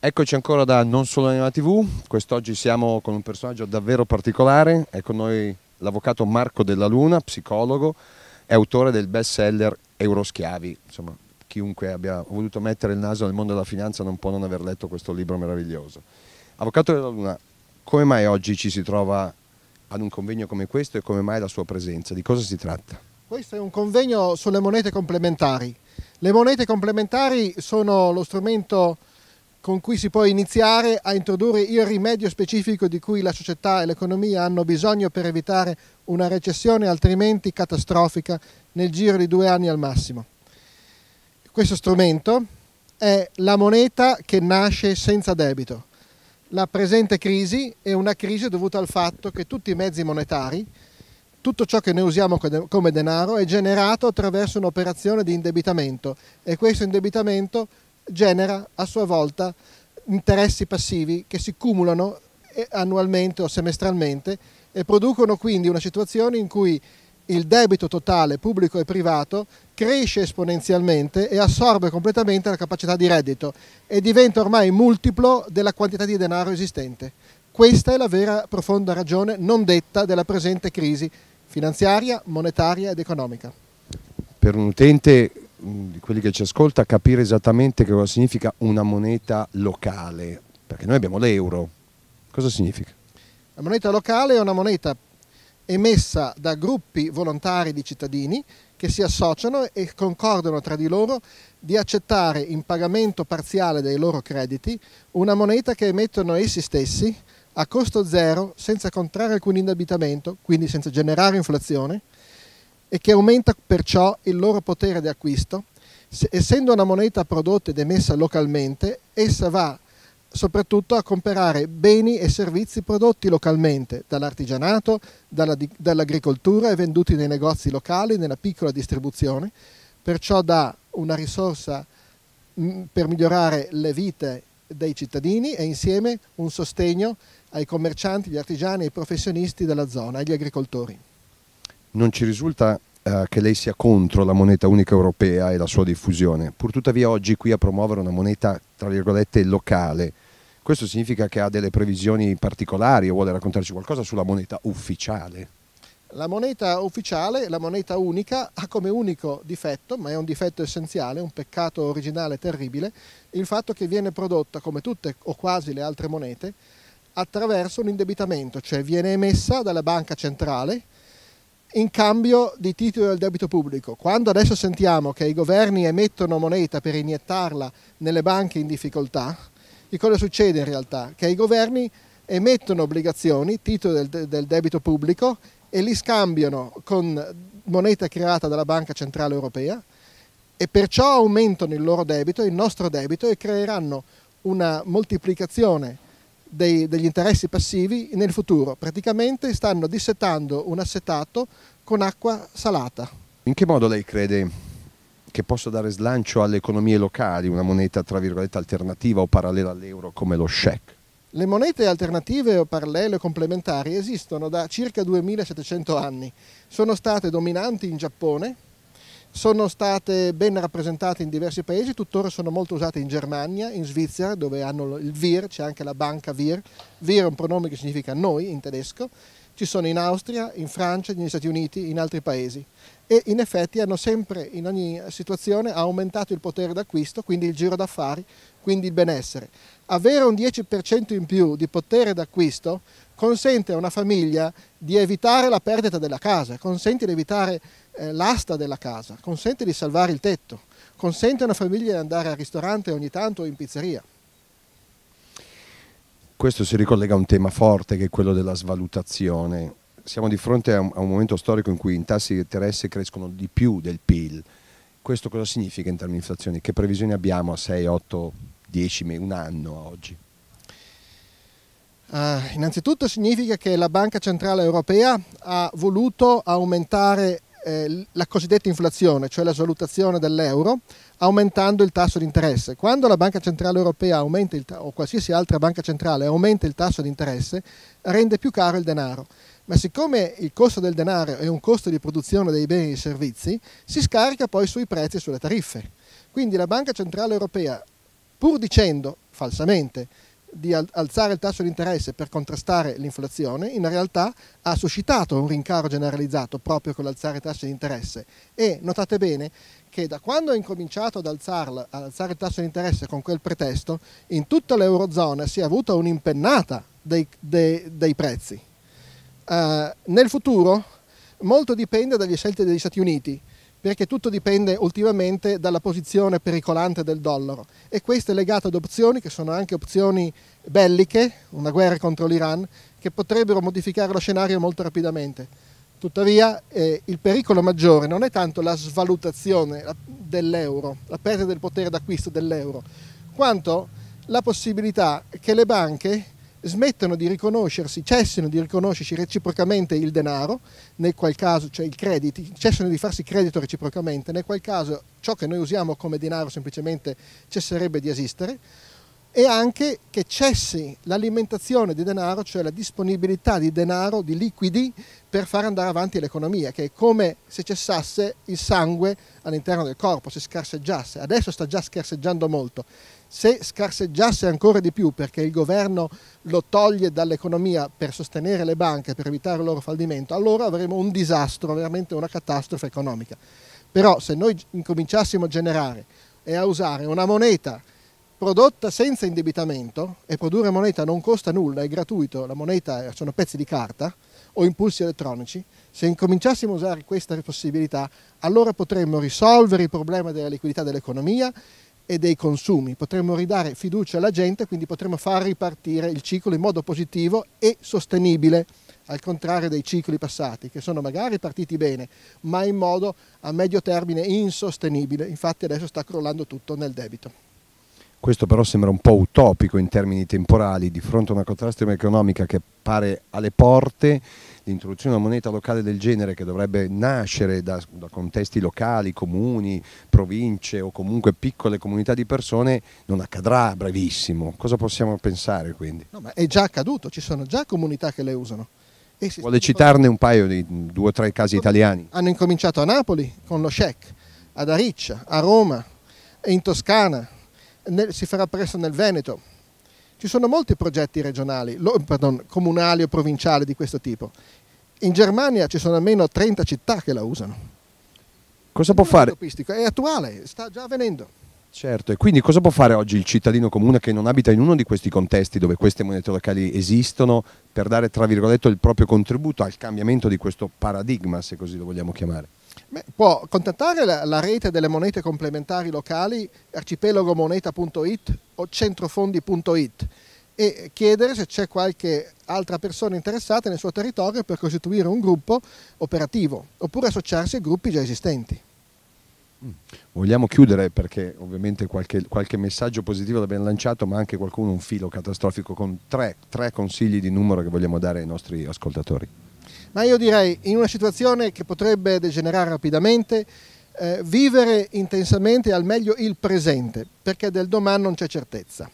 Eccoci ancora da Non Solo Anima TV, quest'oggi siamo con un personaggio davvero particolare, è con noi l'avvocato Marco Della Luna, psicologo, e autore del bestseller Euroschiavi, insomma chiunque abbia voluto mettere il naso nel mondo della finanza non può non aver letto questo libro meraviglioso. Avvocato Della Luna, come mai oggi ci si trova ad un convegno come questo e come mai la sua presenza? Di cosa si tratta? Questo è un convegno sulle monete complementari. Le monete complementari sono lo strumento con cui si può iniziare a introdurre il rimedio specifico di cui la società e l'economia hanno bisogno per evitare una recessione altrimenti catastrofica nel giro di due anni al massimo. Questo strumento è la moneta che nasce senza debito, la presente crisi è una crisi dovuta al fatto che tutti i mezzi monetari, tutto ciò che noi usiamo come denaro è generato attraverso un'operazione di indebitamento e questo indebitamento genera a sua volta interessi passivi che si cumulano eh, annualmente o semestralmente e producono quindi una situazione in cui il debito totale pubblico e privato cresce esponenzialmente e assorbe completamente la capacità di reddito e diventa ormai multiplo della quantità di denaro esistente. Questa è la vera profonda ragione non detta della presente crisi finanziaria, monetaria ed economica. Per un utente mm, di quelli che ci ascolta capire esattamente che cosa significa una moneta locale, perché noi abbiamo l'euro, cosa significa? La moneta locale è una moneta emessa da gruppi volontari di cittadini che si associano e concordano tra di loro di accettare in pagamento parziale dei loro crediti una moneta che emettono essi stessi a costo zero, senza contrarre alcun indebitamento, quindi senza generare inflazione, e che aumenta perciò il loro potere di acquisto. essendo una moneta prodotta ed emessa localmente, essa va soprattutto a comprare beni e servizi prodotti localmente dall'artigianato, dall'agricoltura e venduti nei negozi locali, nella piccola distribuzione, perciò dà una risorsa mm, per migliorare le vite dei cittadini e insieme un sostegno ai commercianti, agli artigiani, ai professionisti della zona, agli agricoltori. Non ci risulta eh, che lei sia contro la moneta unica europea e la sua diffusione, purtuttavia oggi qui a promuovere una moneta tra virgolette locale questo significa che ha delle previsioni particolari o vuole raccontarci qualcosa sulla moneta ufficiale? La moneta ufficiale, la moneta unica, ha come unico difetto, ma è un difetto essenziale, un peccato originale terribile, il fatto che viene prodotta, come tutte o quasi le altre monete, attraverso un indebitamento, cioè viene emessa dalla banca centrale in cambio di titoli del debito pubblico. Quando adesso sentiamo che i governi emettono moneta per iniettarla nelle banche in difficoltà, che cosa succede in realtà? Che i governi emettono obbligazioni, titoli del, del debito pubblico, e li scambiano con moneta creata dalla Banca Centrale Europea e perciò aumentano il loro debito, il nostro debito e creeranno una moltiplicazione dei, degli interessi passivi nel futuro. Praticamente stanno dissettando un assetato con acqua salata. In che modo lei crede che possa dare slancio alle economie locali, una moneta tra virgolette alternativa o parallela all'euro come lo shekel? Le monete alternative o parallele o complementari esistono da circa 2700 anni. Sono state dominanti in Giappone, sono state ben rappresentate in diversi paesi, tuttora sono molto usate in Germania, in Svizzera, dove hanno il VIR, c'è anche la banca VIR. VIR è un pronome che significa noi in tedesco ci sono in Austria, in Francia, negli Stati Uniti, in altri paesi e in effetti hanno sempre in ogni situazione aumentato il potere d'acquisto, quindi il giro d'affari, quindi il benessere. Avere un 10% in più di potere d'acquisto consente a una famiglia di evitare la perdita della casa, consente di evitare eh, l'asta della casa, consente di salvare il tetto, consente a una famiglia di andare al ristorante ogni tanto o in pizzeria questo si ricollega a un tema forte che è quello della svalutazione. Siamo di fronte a un, a un momento storico in cui i tassi di interesse crescono di più del PIL. Questo cosa significa in termini di inflazione? Che previsioni abbiamo a 6, 8, 10, un anno oggi? Uh, innanzitutto significa che la Banca Centrale Europea ha voluto aumentare eh, la cosiddetta inflazione, cioè la svalutazione dell'euro, aumentando il tasso di interesse. Quando la Banca Centrale Europea ta- o qualsiasi altra banca centrale aumenta il tasso di interesse, rende più caro il denaro. Ma siccome il costo del denaro è un costo di produzione dei beni e dei servizi, si scarica poi sui prezzi e sulle tariffe. Quindi la Banca Centrale Europea, pur dicendo falsamente di alzare il tasso di interesse per contrastare l'inflazione, in realtà ha suscitato un rincaro generalizzato proprio con l'alzare i tassi di interesse. E notate bene che da quando ha incominciato ad, alzarla, ad alzare il tasso di interesse con quel pretesto, in tutta l'Eurozona si è avuta un'impennata dei, dei, dei, prezzi. Uh, nel futuro molto dipende dalle scelte degli Stati Uniti perché tutto dipende ultimamente dalla posizione pericolante del dollaro e questo è legato ad opzioni che sono anche opzioni belliche, una guerra contro l'Iran, che potrebbero modificare lo scenario molto rapidamente. Tuttavia eh, il pericolo maggiore non è tanto la svalutazione dell'euro, la perdita del potere d'acquisto dell'euro, quanto la possibilità che le banche smettono di riconoscersi, cessino di riconoscersi reciprocamente il denaro, nel qual caso, cioè i crediti, cessano di farsi credito reciprocamente, nel qual caso ciò che noi usiamo come denaro semplicemente cesserebbe di esistere, e anche che cessi l'alimentazione di denaro, cioè la disponibilità di denaro, di liquidi, per far andare avanti l'economia, che è come se cessasse il sangue all'interno del corpo, se scarseggiasse. Adesso sta già scarseggiando molto se scarseggiasse ancora di più perché il governo lo toglie dall'economia per sostenere le banche, per evitare il loro fallimento, allora avremo un disastro, veramente una catastrofe economica. Però se noi incominciassimo a generare e a usare una moneta prodotta senza indebitamento, e produrre moneta non costa nulla, è gratuito, la moneta sono pezzi di carta o impulsi elettronici, se incominciassimo a usare questa possibilità, allora potremmo risolvere il problema della liquidità dell'economia e dei consumi. Potremmo ridare fiducia alla gente, quindi potremmo far ripartire il ciclo in modo positivo e sostenibile, al contrario dei cicli passati, che sono magari partiti bene, ma in modo a medio termine insostenibile. Infatti adesso sta crollando tutto nel debito. Questo però sembra un po' utopico in termini temporali, di fronte a una contrazione economica che pare alle porte, l'introduzione di una moneta locale del genere che dovrebbe nascere da, da, contesti locali, comuni, province o comunque piccole comunità di persone non accadrà brevissimo. Cosa possiamo pensare quindi? No, ma è già accaduto, ci sono già comunità che le usano. Vuole citarne un paio di due o tre casi italiani? Hanno incominciato a Napoli con lo Sheik, ad Ariccia, a Roma, in Toscana, nel, si farà presto nel Veneto. Ci sono molti progetti regionali, lo, pardon, comunali o provinciali di questo tipo. In Germania ci sono almeno 30 città che la usano. Cosa può fare? È attuale, sta già avvenendo. Certo, e quindi cosa può fare oggi il cittadino comune che non abita in uno di questi contesti dove queste monete locali esistono per dare, tra virgolette, il proprio contributo al cambiamento di questo paradigma, se così lo vogliamo chiamare? Beh, può contattare la, la, rete delle monete complementari locali arcipelagomoneta.it o centrofondi.it e chiedere se c'è qualche altra persona interessata nel suo territorio per costituire un gruppo operativo oppure associarsi a gruppi già esistenti. Mm. Vogliamo chiudere perché ovviamente qualche, qualche messaggio positivo l'abbiamo lanciato ma anche qualcuno un filo catastrofico con tre, tre consigli di numero che vogliamo dare ai nostri ascoltatori ma io direi in una situazione che potrebbe degenerare rapidamente, eh, vivere intensamente al meglio il presente, perché del domani non c'è certezza.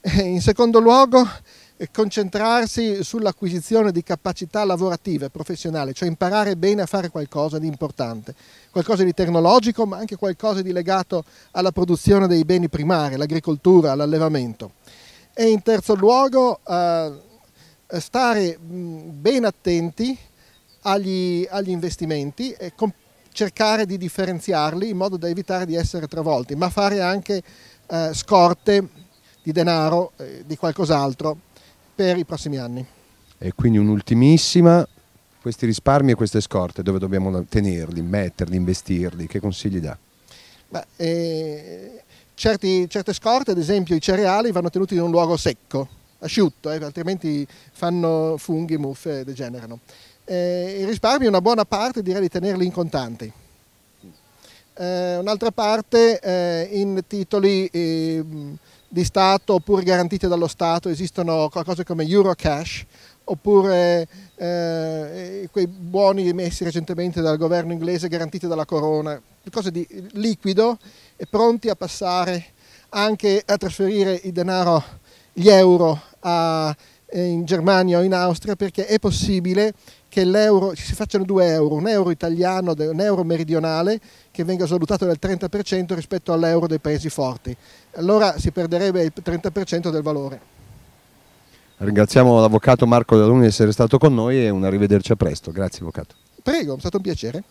Eh, in secondo luogo, eh, concentrarsi sull'acquisizione di capacità lavorative, e professionali, cioè imparare bene a fare qualcosa di importante, qualcosa di tecnologico, ma anche qualcosa di legato alla produzione dei beni primari, l'agricoltura, l'allevamento. E in terzo luogo, eh, eh, stare mm, ben attenti agli, agli investimenti e cercare di differenziarli in modo da evitare di essere travolti, ma fare anche eh, scorte di denaro, eh, di qualcos'altro per i prossimi anni. E quindi un'ultimissima, questi risparmi e queste scorte, dove dobbiamo tenerli, metterli, investirli, che consigli dà? Beh, eh, certi, certe scorte, ad esempio i cereali, vanno tenuti in un luogo secco, asciutto, eh, altrimenti fanno funghi, muffe, e degenerano. Eh, I risparmi una buona parte direi di tenerli in contanti. Eh, un'altra parte eh, in titoli ehm, di Stato oppure garantiti dallo Stato, esistono cose come Eurocash oppure eh, quei buoni emessi recentemente dal governo inglese garantiti dalla corona, cose di liquido e pronti a passare anche a trasferire il denaro gli euro a, eh, in Germania o in Austria perché è possibile che l'euro, si facciano due euro, un euro italiano, un euro meridionale che venga svalutato del 30% rispetto all'euro dei paesi forti. Allora si perderebbe il 30% del valore. Ringraziamo l'avvocato Marco Dalluni di essere stato con noi e un arrivederci a presto. Grazie avvocato. Prego, è stato un piacere.